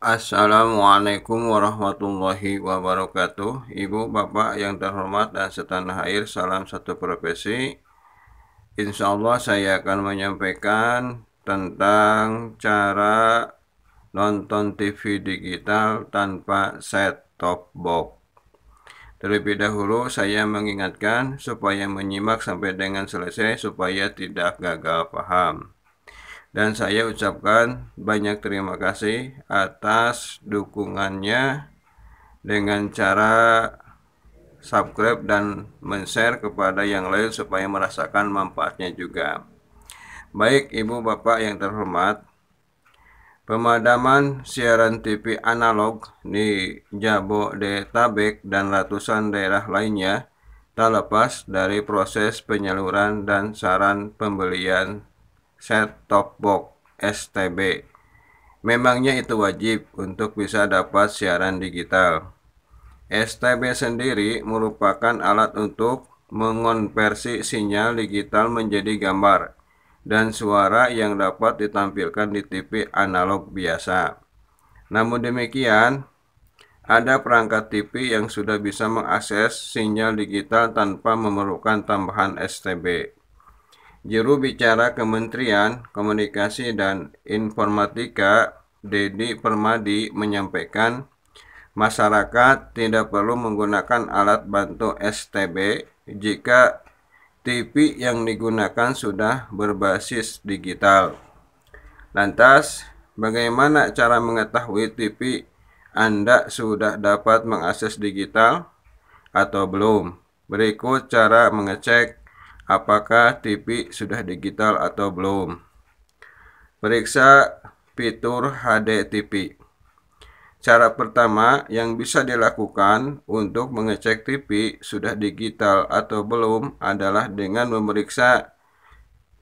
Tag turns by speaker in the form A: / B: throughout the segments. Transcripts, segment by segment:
A: Assalamualaikum warahmatullahi wabarakatuh Ibu, Bapak yang terhormat dan setanah air Salam satu profesi Insya Allah saya akan menyampaikan tentang cara nonton TV digital tanpa set top box Terlebih dahulu saya mengingatkan supaya menyimak sampai dengan selesai supaya tidak gagal paham dan saya ucapkan banyak terima kasih atas dukungannya dengan cara subscribe dan men-share kepada yang lain supaya merasakan manfaatnya juga. Baik Ibu Bapak yang terhormat, pemadaman siaran TV analog di Jabodetabek dan ratusan daerah lainnya tak lepas dari proses penyaluran dan saran pembelian set top box STB. Memangnya itu wajib untuk bisa dapat siaran digital. STB sendiri merupakan alat untuk mengonversi sinyal digital menjadi gambar dan suara yang dapat ditampilkan di TV analog biasa. Namun demikian, ada perangkat TV yang sudah bisa mengakses sinyal digital tanpa memerlukan tambahan STB. Juru bicara Kementerian Komunikasi dan Informatika, Dedi Permadi, menyampaikan masyarakat tidak perlu menggunakan alat bantu STB jika TV yang digunakan sudah berbasis digital. Lantas, bagaimana cara mengetahui TV Anda sudah dapat mengakses digital atau belum? Berikut cara mengecek apakah TV sudah digital atau belum. Periksa fitur HD TV. Cara pertama yang bisa dilakukan untuk mengecek TV sudah digital atau belum adalah dengan memeriksa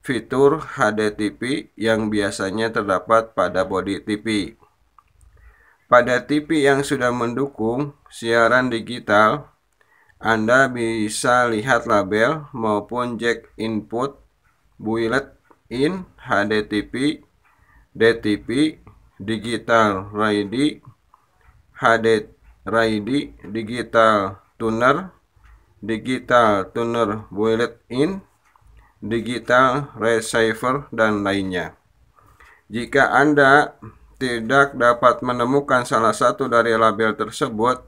A: fitur HD TV yang biasanya terdapat pada body TV. Pada TV yang sudah mendukung siaran digital, anda bisa lihat label maupun jack input built in HDTP, DTP, digital ready, HD ready, digital tuner, digital tuner built in, digital receiver dan lainnya. Jika Anda tidak dapat menemukan salah satu dari label tersebut,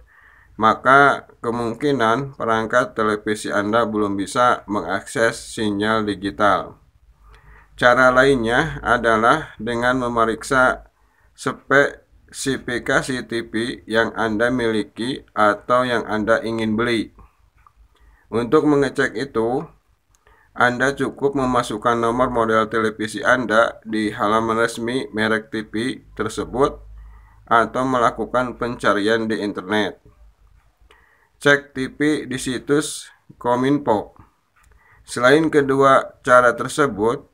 A: maka kemungkinan perangkat televisi Anda belum bisa mengakses sinyal digital. Cara lainnya adalah dengan memeriksa spesifikasi TV yang Anda miliki atau yang Anda ingin beli. Untuk mengecek itu, Anda cukup memasukkan nomor model televisi Anda di halaman resmi merek TV tersebut atau melakukan pencarian di internet cek TV di situs Kominfo. Selain kedua cara tersebut,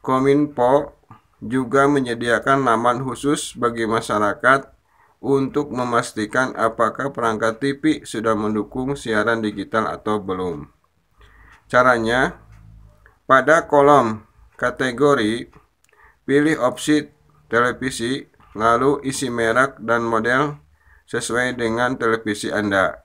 A: Kominfo juga menyediakan laman khusus bagi masyarakat untuk memastikan apakah perangkat TV sudah mendukung siaran digital atau belum. Caranya, pada kolom kategori, pilih opsi televisi, lalu isi merek dan model sesuai dengan televisi Anda.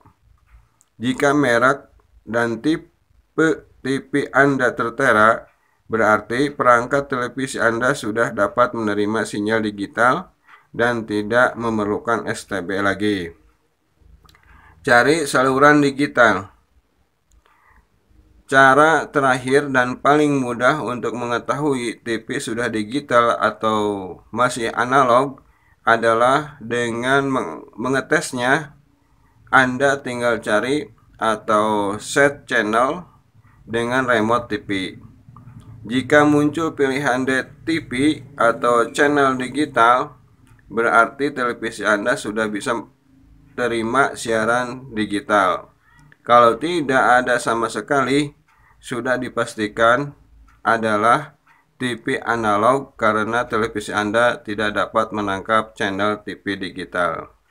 A: Jika merek dan tipe TV Anda tertera, berarti perangkat televisi Anda sudah dapat menerima sinyal digital dan tidak memerlukan STB lagi. Cari saluran digital. Cara terakhir dan paling mudah untuk mengetahui TV sudah digital atau masih analog adalah dengan mengetesnya anda tinggal cari atau set channel dengan remote TV. Jika muncul pilihan DET TV atau channel digital, berarti televisi Anda sudah bisa terima siaran digital. Kalau tidak ada sama sekali, sudah dipastikan adalah TV analog karena televisi Anda tidak dapat menangkap channel TV digital.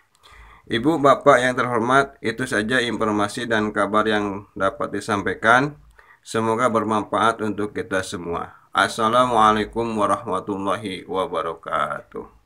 A: Ibu, Bapak yang terhormat, itu saja informasi dan kabar yang dapat disampaikan. Semoga bermanfaat untuk kita semua. Assalamualaikum warahmatullahi wabarakatuh.